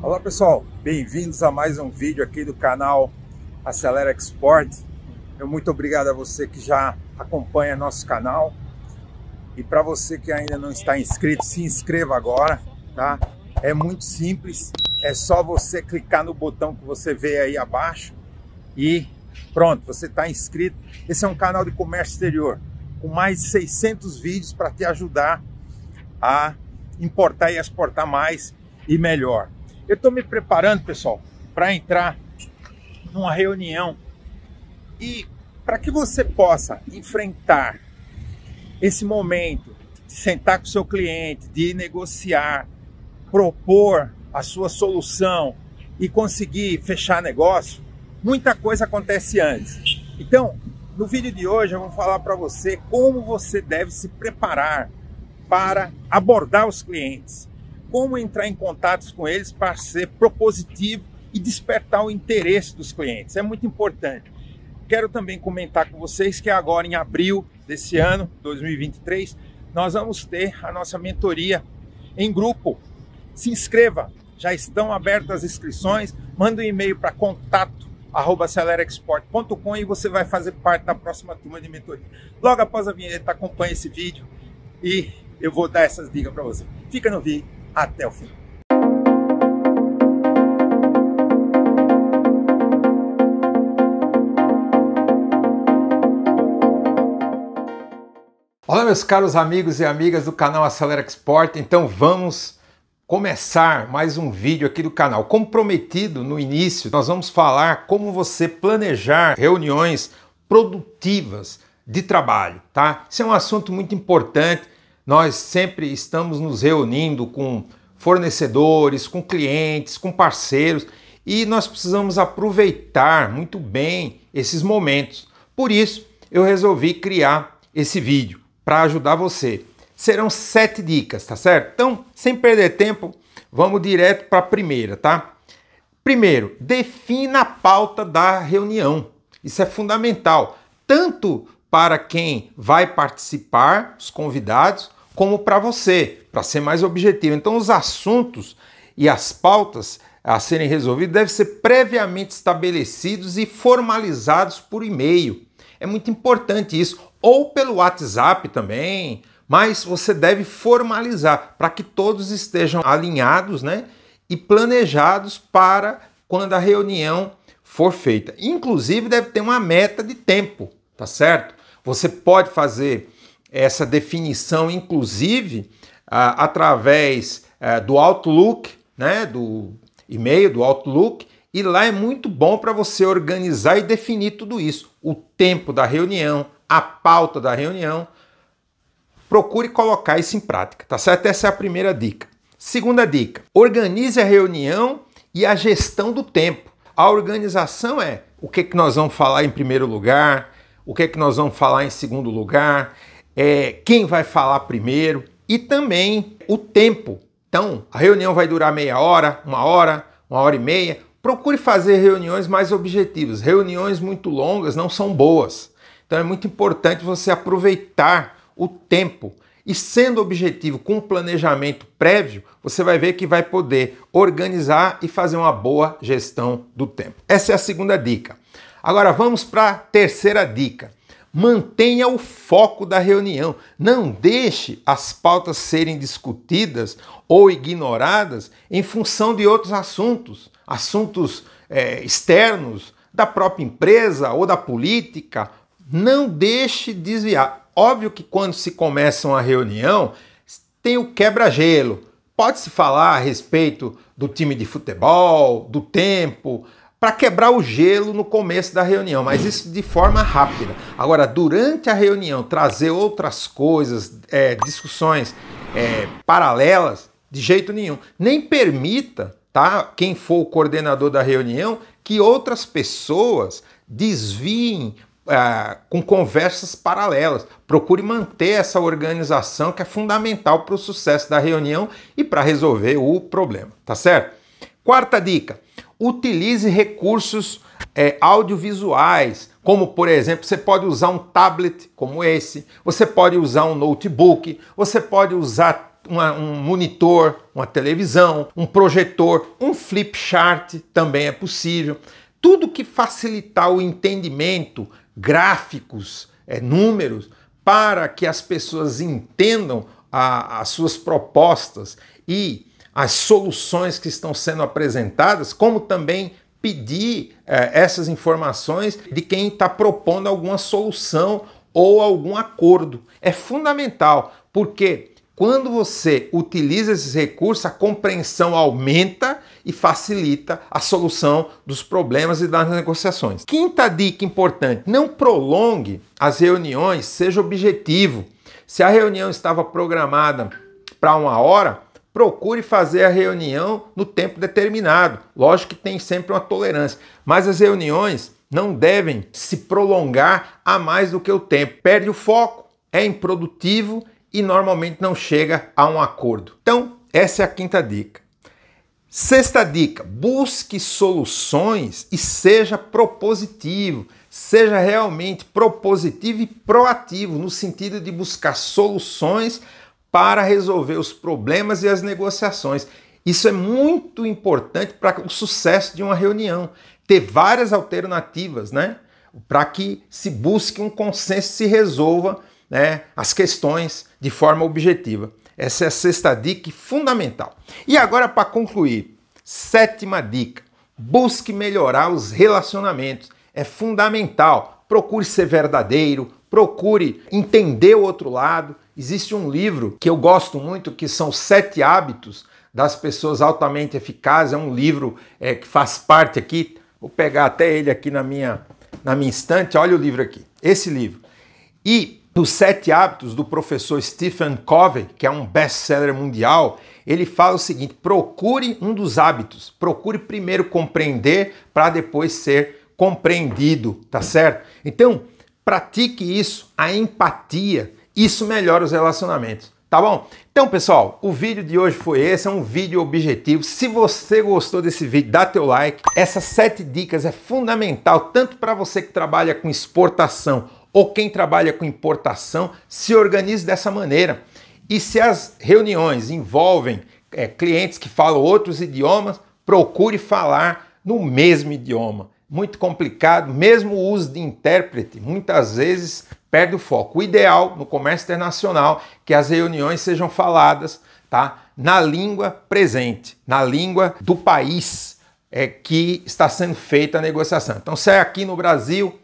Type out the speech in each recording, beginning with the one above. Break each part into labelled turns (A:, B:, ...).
A: Olá pessoal, bem-vindos a mais um vídeo aqui do canal Acelera Export. Eu muito obrigado a você que já acompanha nosso canal e para você que ainda não está inscrito, se inscreva agora, tá? É muito simples, é só você clicar no botão que você vê aí abaixo e pronto, você está inscrito. Esse é um canal de comércio exterior com mais de 600 vídeos para te ajudar a importar e exportar mais e melhor. Eu estou me preparando, pessoal, para entrar numa reunião e para que você possa enfrentar esse momento de sentar com seu cliente, de negociar, propor a sua solução e conseguir fechar negócio, muita coisa acontece antes. Então, no vídeo de hoje eu vou falar para você como você deve se preparar para abordar os clientes, como entrar em contato com eles para ser propositivo e despertar o interesse dos clientes. É muito importante. Quero também comentar com vocês que agora em abril desse ano, 2023, nós vamos ter a nossa mentoria em grupo. Se inscreva, já estão abertas as inscrições, manda um e-mail para contato@acelerexport.com e você vai fazer parte da próxima turma de mentoria. Logo após a vinheta, acompanhe esse vídeo e eu vou dar essas dicas para você. Fica no vídeo até o fim. Olá, meus caros amigos e amigas do canal Acelera Export. Então vamos começar mais um vídeo aqui do canal. Como prometido no início, nós vamos falar como você planejar reuniões produtivas de trabalho, tá? Isso é um assunto muito importante nós sempre estamos nos reunindo com fornecedores, com clientes, com parceiros e nós precisamos aproveitar muito bem esses momentos. Por isso, eu resolvi criar esse vídeo para ajudar você. Serão sete dicas, tá certo? Então, sem perder tempo, vamos direto para a primeira, tá? Primeiro, defina a pauta da reunião. Isso é fundamental, tanto para quem vai participar, os convidados, como para você, para ser mais objetivo. Então, os assuntos e as pautas a serem resolvidos devem ser previamente estabelecidos e formalizados por e-mail. É muito importante isso. Ou pelo WhatsApp também, mas você deve formalizar para que todos estejam alinhados né, e planejados para quando a reunião for feita. Inclusive, deve ter uma meta de tempo, tá certo? Você pode fazer essa definição, inclusive, ah, através eh, do Outlook, né, do e-mail, do Outlook, e lá é muito bom para você organizar e definir tudo isso. O tempo da reunião, a pauta da reunião. Procure colocar isso em prática, tá certo? Essa é a primeira dica. Segunda dica: organize a reunião e a gestão do tempo. A organização é o que, que nós vamos falar em primeiro lugar, o que, que nós vamos falar em segundo lugar, é, quem vai falar primeiro e também o tempo. Então, a reunião vai durar meia hora, uma hora, uma hora e meia. Procure fazer reuniões mais objetivas. Reuniões muito longas não são boas. Então, é muito importante você aproveitar o tempo. E sendo objetivo com um planejamento prévio, você vai ver que vai poder organizar e fazer uma boa gestão do tempo. Essa é a segunda dica. Agora vamos para a terceira dica. Mantenha o foco da reunião. Não deixe as pautas serem discutidas ou ignoradas em função de outros assuntos, assuntos é, externos da própria empresa ou da política. Não deixe desviar. Óbvio que quando se começa uma reunião, tem o quebra-gelo. Pode-se falar a respeito do time de futebol, do tempo, para quebrar o gelo no começo da reunião, mas isso de forma rápida. Agora, durante a reunião, trazer outras coisas, é, discussões é, paralelas, de jeito nenhum. Nem permita, tá? Quem for o coordenador da reunião, que outras pessoas desviem é, com conversas paralelas. Procure manter essa organização que é fundamental para o sucesso da reunião e para resolver o problema, tá certo? Quarta dica: utilize recursos é, audiovisuais, como por exemplo, você pode usar um tablet como esse, você pode usar um notebook, você pode usar uma, um monitor, uma televisão, um projetor, um flip chart também é possível. Tudo que facilitar o entendimento, gráficos, é, números, para que as pessoas entendam a, as suas propostas e as soluções que estão sendo apresentadas, como também pedir eh, essas informações de quem está propondo alguma solução ou algum acordo. É fundamental, porque quando você utiliza esses recursos, a compreensão aumenta e facilita a solução dos problemas e das negociações. Quinta dica importante: não prolongue as reuniões, seja objetivo. Se a reunião estava programada para uma hora, procure fazer a reunião no tempo determinado. Lógico que tem sempre uma tolerância, mas as reuniões não devem se prolongar a mais do que o tempo. Perde o foco, é improdutivo e normalmente não chega a um acordo. Então, essa é a quinta dica. Sexta dica: busque soluções e seja propositivo. Seja realmente propositivo e proativo no sentido de buscar soluções para resolver os problemas e as negociações. Isso é muito importante para o sucesso de uma reunião. Ter várias alternativas, né? Para que se busque um consenso e se resolva né, as questões de forma objetiva. Essa é a sexta dica fundamental. E agora, para concluir, sétima dica: busque melhorar os relacionamentos. É fundamental. Procure ser verdadeiro, procure entender o outro lado Existe um livro que eu gosto muito, que são Sete Hábitos das Pessoas Altamente Eficazes. É um livro é, que faz parte aqui. Vou pegar até ele aqui na minha, na minha estante. Olha o livro aqui. Esse livro. E nos Sete Hábitos do professor Stephen Covey, que é um best-seller mundial, ele fala o seguinte: procure um dos hábitos. Procure primeiro compreender para depois ser compreendido, tá certo? Então, pratique isso, a empatia isso melhora os relacionamentos, tá bom? Então, pessoal, o vídeo de hoje foi esse, é um vídeo objetivo. Se você gostou desse vídeo, dá teu like. Essas sete dicas é fundamental tanto para você que trabalha com exportação ou quem trabalha com importação, se organize dessa maneira. E se as reuniões envolvem é, clientes que falam outros idiomas, procure falar no mesmo idioma. Muito complicado, mesmo o uso de intérprete, muitas vezes perde o foco. O ideal no comércio internacional que as reuniões sejam faladas, tá? Na língua presente, na língua do país é que está sendo feita a negociação. Então, se é aqui no Brasil,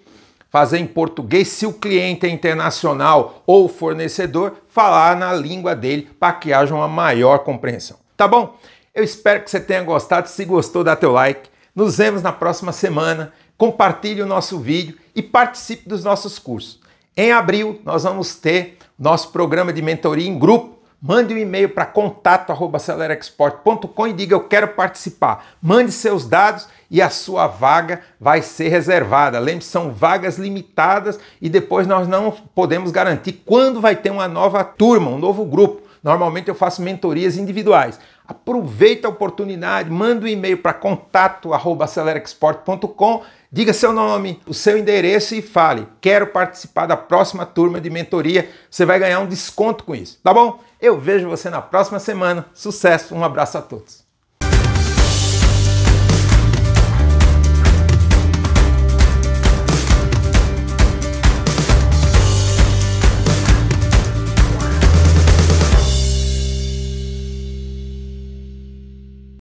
A: fazer em português, se o cliente é internacional ou fornecedor, falar na língua dele para que haja uma maior compreensão. Tá bom? Eu espero que você tenha gostado. Se gostou, dá teu like. Nos vemos na próxima semana. Compartilhe o nosso vídeo e participe dos nossos cursos. Em abril, nós vamos ter nosso programa de mentoria em grupo. Mande um e-mail para contato@celerexport.com e diga eu quero participar. Mande seus dados e a sua vaga vai ser reservada. Lembre-se, são vagas limitadas e depois nós não podemos garantir quando vai ter uma nova turma, um novo grupo. Normalmente eu faço mentorias individuais. Aproveita a oportunidade, manda um e-mail para contato@celerexport.com Diga seu nome, o seu endereço e fale: quero participar da próxima turma de mentoria. Você vai ganhar um desconto com isso, tá bom? Eu vejo você na próxima semana. Sucesso, um abraço a todos.